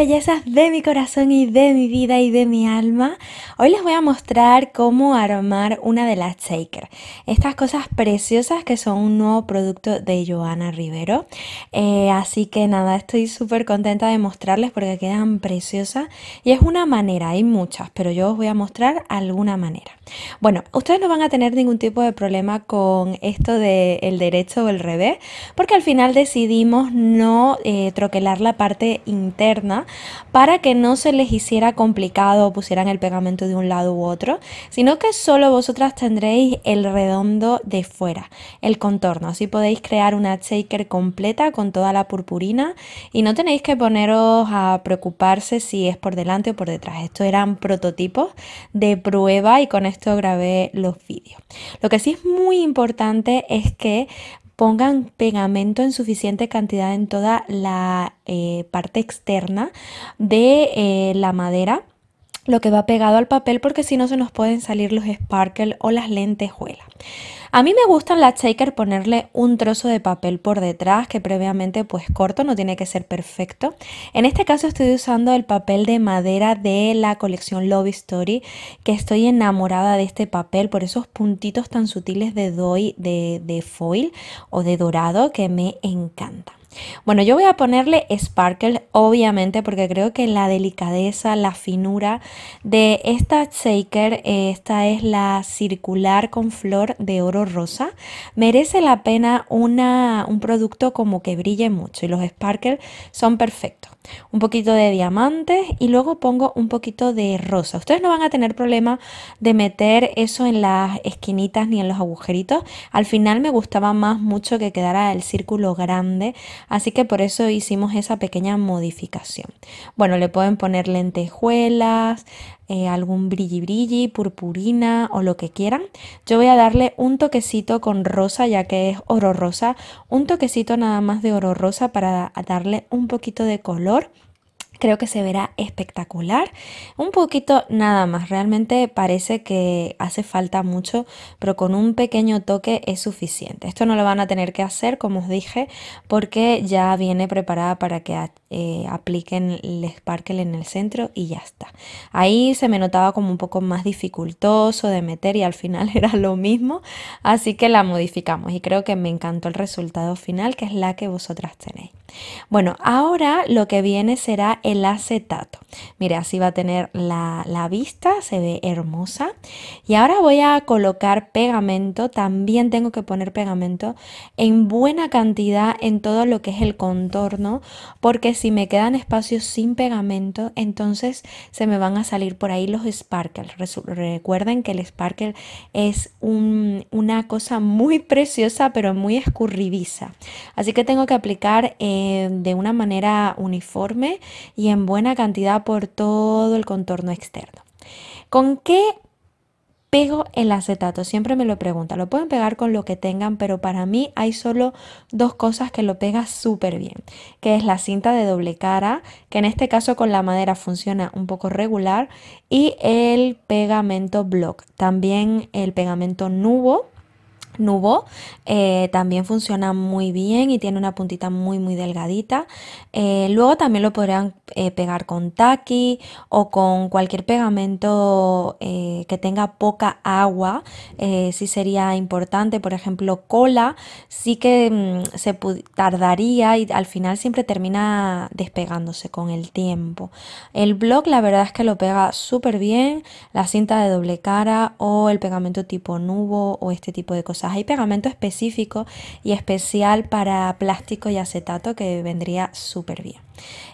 bellezas de mi corazón y de mi vida y de mi alma. Hoy les voy a mostrar cómo armar una de las shaker. Estas cosas preciosas que son un nuevo producto de Joana Rivero. Eh, así que nada, estoy súper contenta de mostrarles porque quedan preciosas. Y es una manera, hay muchas, pero yo os voy a mostrar alguna manera. Bueno, ustedes no van a tener ningún tipo de problema con esto del el derecho o el revés, porque al final decidimos no eh, troquelar la parte interna para que no se les hiciera complicado o pusieran el pegamento de un lado u otro, sino que solo vosotras tendréis el redondo de fuera, el contorno. Así podéis crear una shaker completa con toda la purpurina y no tenéis que poneros a preocuparse si es por delante o por detrás. Estos eran prototipos de prueba y con esto grabé los vídeos. Lo que sí es muy importante es que pongan pegamento en suficiente cantidad en toda la eh, parte externa de eh, la madera lo que va pegado al papel porque si no se nos pueden salir los sparkles o las lentejuelas. A mí me gusta en la shaker ponerle un trozo de papel por detrás que previamente pues corto, no tiene que ser perfecto. En este caso estoy usando el papel de madera de la colección Love Story que estoy enamorada de este papel por esos puntitos tan sutiles de doy de, de foil o de dorado que me encanta. Bueno, yo voy a ponerle sparkle, obviamente, porque creo que la delicadeza, la finura de esta shaker, eh, esta es la circular con flor de oro rosa, merece la pena un producto como que brille mucho y los sparkles son perfectos un poquito de diamantes y luego pongo un poquito de rosa. Ustedes no van a tener problema de meter eso en las esquinitas ni en los agujeritos. Al final me gustaba más mucho que quedara el círculo grande, así que por eso hicimos esa pequeña modificación. Bueno, le pueden poner lentejuelas, eh, algún brilli brilli, purpurina o lo que quieran. Yo voy a darle un toquecito con rosa, ya que es oro rosa, un toquecito nada más de oro rosa para darle un poquito de color Creo que se verá espectacular. Un poquito nada más. Realmente parece que hace falta mucho, pero con un pequeño toque es suficiente. Esto no lo van a tener que hacer, como os dije, porque ya viene preparada para que eh, apliquen el sparkle en el centro y ya está. Ahí se me notaba como un poco más dificultoso de meter y al final era lo mismo. Así que la modificamos y creo que me encantó el resultado final, que es la que vosotras tenéis. Bueno, ahora lo que viene será el acetato. Mire, así va a tener la, vista, se ve hermosa. Y ahora voy a colocar pegamento, también tengo que poner pegamento en buena cantidad en todo lo que es el contorno, porque si me quedan espacios sin pegamento, entonces se me van a salir por ahí los sparkles. Recuerden que el sparkle es un, una cosa muy preciosa, pero muy escurridiza. Así que tengo que aplicar eh, de una manera uniforme y en buena cantidad por todo el contorno externo. ¿Con qué pego el acetato? Siempre me lo pregunta. Lo pueden pegar con lo que tengan, pero para mí hay solo dos cosas que lo pega súper bien, que es la cinta de doble cara, que en este caso con la madera funciona un poco regular, y el pegamento block, también el pegamento nubo Nubo eh, también funciona muy bien y tiene una puntita muy muy delgadita. Eh, luego también lo podrían eh, pegar con taqui o con cualquier pegamento que tenga poca agua. sí sería importante, por ejemplo, cola, sí que mm, se tardaría y al final siempre termina despegándose con el tiempo. El blog, la verdad es que lo pega súper bien, la cinta de doble cara o el pegamento tipo nubo o este tipo de cosas hay pegamento específico y especial para plástico y acetato que vendría súper bien.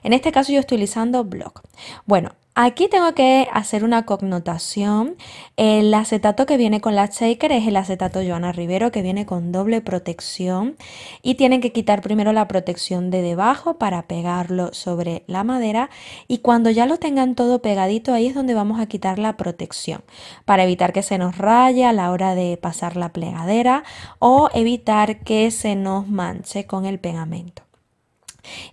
En este caso yo estoy utilizando block. Bueno, Aquí tengo que hacer una connotación. El acetato que viene con la shaker es el acetato Joana Rivero que viene con doble protección y tienen que quitar primero la protección de debajo para pegarlo sobre la madera y cuando ya lo tengan todo pegadito ahí es donde vamos a quitar la protección para evitar que se nos raye a la hora de pasar la plegadera o evitar que se nos manche con el pegamento.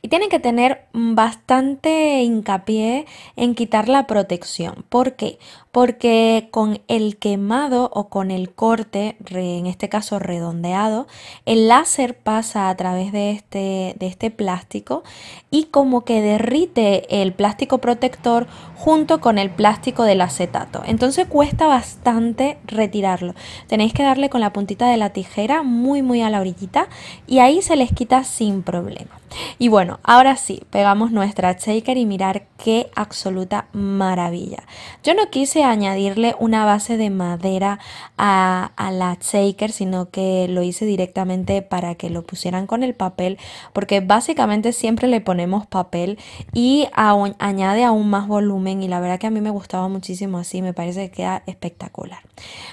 Y tienen que tener bastante hincapié en quitar la protección. porque qué? porque con el quemado o con el corte, en este caso redondeado, el láser pasa a través de este, de este plástico y como que derrite el plástico protector junto con el plástico del acetato. Entonces cuesta bastante retirarlo. Tenéis que darle con la puntita de la tijera muy muy a la orillita y ahí se les quita sin problema. Y bueno, ahora sí, pegamos nuestra shaker y mirar qué absoluta maravilla. Yo no quise añadirle una base de madera a, la shaker, sino que lo hice directamente para que lo pusieran con el papel, porque básicamente siempre le ponemos papel y añade aún más volumen y la verdad que a mí me gustaba muchísimo así, me parece que queda espectacular.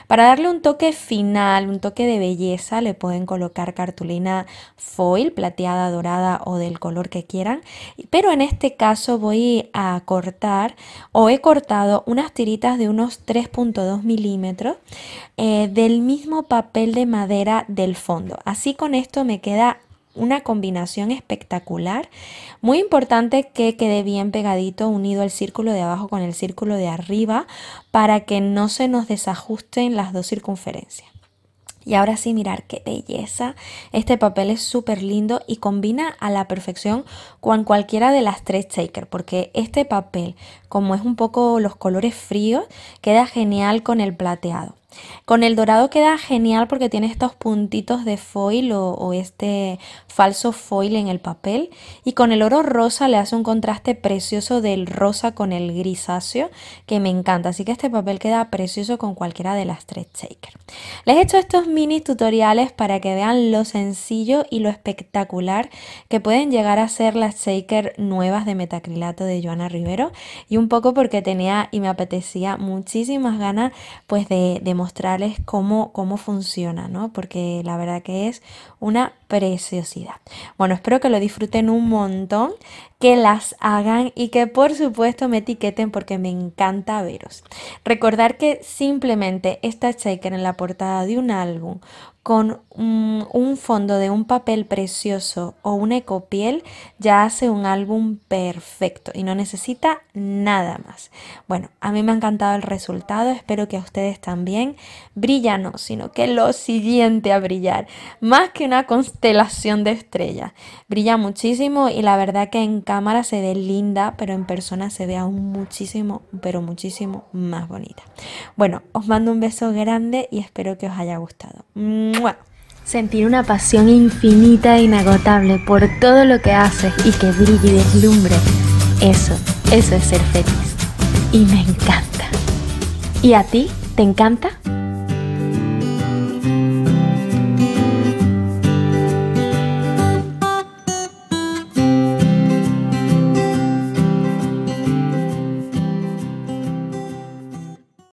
Para darle un toque final, un toque de belleza, le pueden colocar cartulina foil, plateada, dorada o del color que quieran, pero en este caso voy a cortar o he cortado unas tiritas de unos 3.2 milímetros eh, del mismo papel de madera del fondo. Así con esto me queda una combinación espectacular. Muy importante que quede bien pegadito, unido al círculo de abajo con el círculo de arriba para que no se nos desajusten las dos circunferencias. Y ahora sí, mirar qué belleza. Este papel es súper lindo y combina a la perfección con cualquiera de las tres shakers, porque este papel, como es un poco los colores fríos, queda genial con el plateado. Con el dorado queda genial porque tiene estos puntitos de foil o, este falso foil en el papel y con el oro rosa le hace un contraste precioso del rosa con el grisáceo que me encanta, así que este papel queda precioso con cualquiera de las tres shakers. Les he hecho estos mini tutoriales para que vean lo sencillo y lo espectacular que pueden llegar a ser las shakers nuevas de metacrilato de Joana Rivero y un poco porque tenía y me apetecía muchísimas ganas pues de, de mostrarles cómo, cómo funciona, ¿no? Porque la verdad que es una preciosidad. Bueno, espero que lo disfruten un montón, que las hagan y que por supuesto me etiqueten porque me encanta veros. Recordar que simplemente esta shaker en la portada de un álbum con un, fondo de un papel precioso o una ecopiel ya hace un álbum perfecto y no necesita nada más. Bueno, a mí me ha encantado el resultado, espero que a ustedes también. Brilla no, sino que lo siguiente a brillar, más que una constelación de estrellas. Brilla muchísimo y la verdad que en cámara se ve linda, pero en persona se ve aún muchísimo, pero muchísimo más bonita. Bueno, os mando un beso grande y espero que os haya gustado. Sentir una pasión infinita e inagotable por todo lo que haces y que brille y deslumbre. Eso, eso es ser feliz. Y me encanta. ¿Y a ti? ¿Te encanta?